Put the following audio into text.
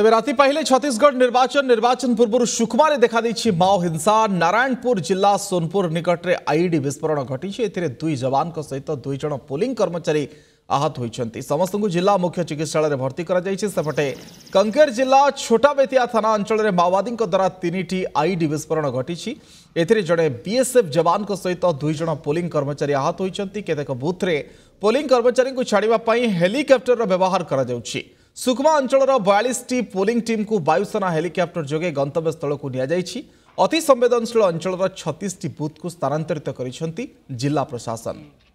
तेज तो राति पहले छत्तीसगढ़ निर्वाचन निर्वाचन पूर्व सुकुमा देखा देखादी माओ हिंसा नारायणपुर जिला सोनपुर निकट में आईडी विस्फोरण घटी ए दुई जवान को सहित दुईज पुलिंग कर्मचारी आहत हो समस्त जिला मुख्य चिकित्सा भर्ती करपटे कंकेर जिला छोटा छोटाबेतिया थाना अंचल में माओवादी द्वारा तीन टी आईडी विस्फोरण घटी एने बीएसएफ जवान सहित दुईज पुलिंग कर्मचारी आहत होती केतेक बुथ्रे पुलिंग कर्मचारी छाड़ा हेलिकप्टर व्यवहार कर सुकुमा अञ्चर बयाालिस टी पोलिङ कु वायुसेना हेलिकप्टर जोगे गन्तव्य स्थलको निया अति सम्वेदनशील अञ्चर छतिसटी बुथको जिल्ला प्रशासन।